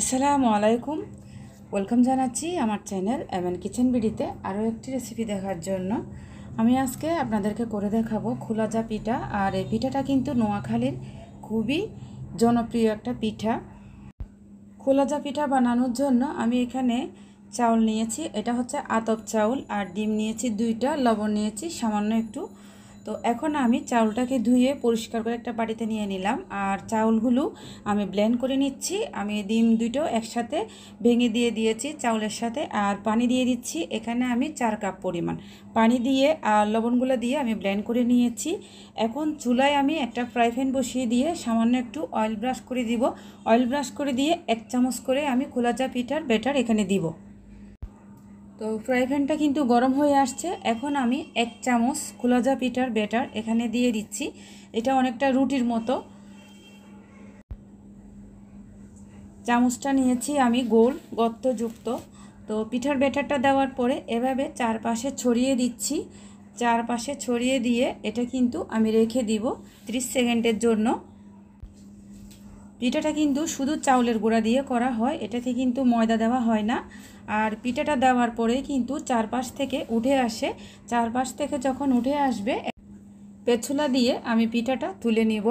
আসসালামু আলাইকুম ওয়েলকাম জানাচ্ছি আমার চ্যানেল এমএন কিচেন বিডিতে আরও একটি রেসিপি দেখার জন্য আমি আজকে আপনাদেরকে করে দেখাবো খোলাজা পিঠা আর এই পিঠাটা কিন্তু নোয়াখালীর খুবই জনপ্রিয় একটা পিঠা খোলাজা পিঠা বানানোর জন্য আমি এখানে চাউল নিয়েছি এটা হচ্ছে আতপ চাউল আর ডিম নিয়েছি দুইটা লবণ নিয়েছি সামান্য একটু তো এখন আমি চাউলটাকে ধুয়ে পরিষ্কার করে একটা বাড়িতে নিয়ে নিলাম আর চাউলগুলো আমি ব্লেন্ড করে নিচ্ছি আমি ডিম দুটো একসাথে ভেঙে দিয়ে দিয়েছি চাউলের সাথে আর পানি দিয়ে দিচ্ছি এখানে আমি চার কাপ পরিমাণ পানি দিয়ে আর লবণগুলো দিয়ে আমি ব্লেন্ড করে নিয়েছি এখন চুলায় আমি একটা ফ্রাই প্যান বসিয়ে দিয়ে সামান্য একটু অয়েল ব্রাশ করে দিব অয়েল ব্রাশ করে দিয়ে এক চামচ করে আমি খোলা চা পিঠার ব্যাটার এখানে দিব তো ফ্রাই প্যানটা কিন্তু গরম হয়ে আসছে এখন আমি এক চামচ খোলাজা পিঠার ব্যাটার এখানে দিয়ে দিচ্ছি এটা অনেকটা রুটির মতো চামচটা নিয়েছি আমি গোল গর্তযুক্ত তো পিঠার ব্যাটারটা দেওয়ার পরে এভাবে চারপাশে ছড়িয়ে দিচ্ছি চারপাশে ছড়িয়ে দিয়ে এটা কিন্তু আমি রেখে দিব 30 সেকেন্ডের জন্য পিঠাটা কিন্তু শুধু চাউলের গুঁড়া দিয়ে করা হয় এটাতে কিন্তু ময়দা দেওয়া হয় না আর পিঠাটা দেওয়ার পরে কিন্তু চারপাশ থেকে উঠে আসে চারপাশ থেকে যখন উঠে আসবে পেছুলা দিয়ে আমি পিঠাটা তুলে নিব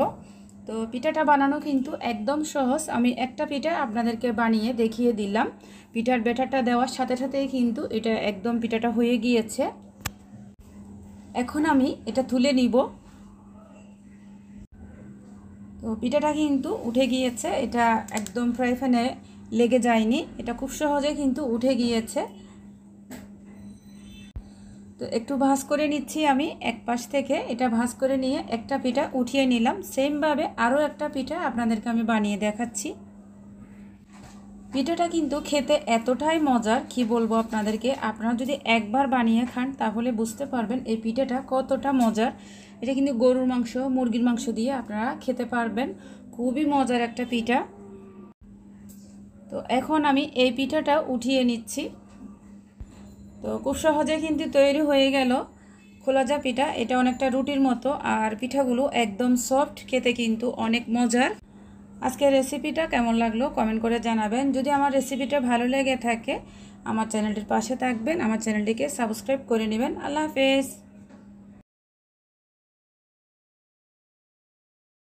তো পিঠাটা বানানো কিন্তু একদম সহজ আমি একটা পিঠা আপনাদেরকে বানিয়ে দেখিয়ে দিলাম পিঠার ব্যাটারটা দেওয়ার সাথে সাথেই কিন্তু এটা একদম পিঠাটা হয়ে গিয়েছে এখন আমি এটা তুলে নিব তো পিঠাটা কিন্তু উঠে গিয়েছে এটা একদম ফ্রাই প্যানে লেগে যায়নি এটা খুব সহজে কিন্তু উঠে গিয়েছে তো একটু ভাজ করে নিচ্ছি আমি এক পাশ থেকে এটা ভাজ করে নিয়ে একটা পিঠা উঠিয়ে নিলাম সেমভাবে আরও একটা পিঠা আপনাদেরকে আমি বানিয়ে দেখাচ্ছি পিঠাটা কিন্তু খেতে এতটাই মজার কি বলবো আপনাদেরকে আপনারা যদি একবার বানিয়ে খান তাহলে বুঝতে পারবেন এই পিঠেটা কতটা মজার এটা কিন্তু গরুর মাংস মুরগির মাংস দিয়ে আপনারা খেতে পারবেন খুবই মজার একটা পিঠা তো এখন আমি এই পিঠাটা উঠিয়ে নিচ্ছি তো খুব সহজে কিন্তু তৈরি হয়ে গেল খোলাজা পিঠা এটা অনেকটা রুটির মতো আর পিঠাগুলো একদম সফট খেতে কিন্তু অনেক মজার আজকে রেসিপিটা কেমন লাগলো কমেন্ট করে জানাবেন যদি আমার রেসিপিটা ভালো লেগে থাকে আমার চ্যানেলটির পাশে থাকবেন আমার চ্যানেলটিকে সাবস্ক্রাইব করে নেবেন আল্লাহ হাফেজ